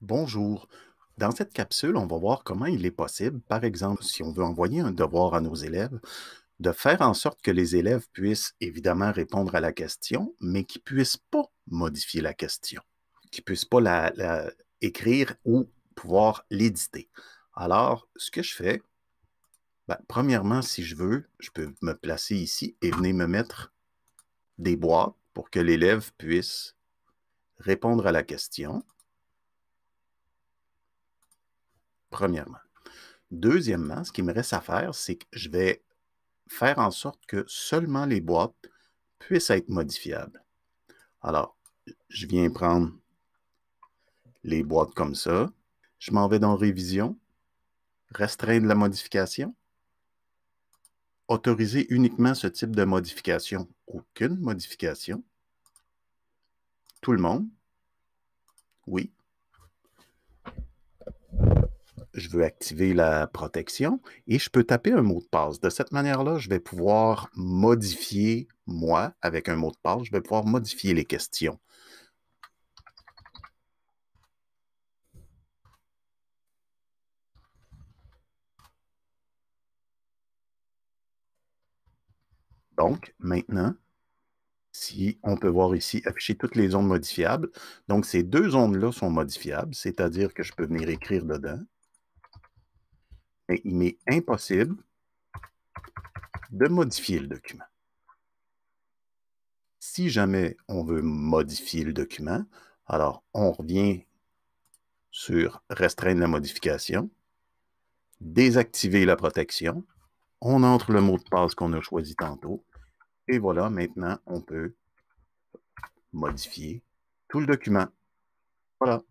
Bonjour. Dans cette capsule, on va voir comment il est possible, par exemple, si on veut envoyer un devoir à nos élèves, de faire en sorte que les élèves puissent évidemment répondre à la question, mais qu'ils ne puissent pas modifier la question, qu'ils ne puissent pas la, écrire ou pouvoir l'éditer. Alors, ce que je fais, ben, premièrement, si je veux, je peux me placer ici et venir me mettre des boîtes pour que l'élève puisse répondre à la question. premièrement. Deuxièmement, ce qui me reste à faire, c'est que je vais faire en sorte que seulement les boîtes puissent être modifiables. Alors, je viens prendre les boîtes comme ça. Je m'en vais dans Révision, Restreindre la modification, Autoriser uniquement ce type de modification, aucune modification. Tout le monde. Oui je veux activer la protection et je peux taper un mot de passe. De cette manière-là, je vais pouvoir modifier, moi, avec un mot de passe, je vais pouvoir modifier les questions. Donc, maintenant, si on peut voir ici afficher toutes les ondes modifiables. Donc, ces deux ondes là sont modifiables, c'est-à-dire que je peux venir écrire dedans mais il m'est impossible de modifier le document. Si jamais on veut modifier le document, alors on revient sur restreindre la modification, désactiver la protection, on entre le mot de passe qu'on a choisi tantôt, et voilà, maintenant on peut modifier tout le document. Voilà.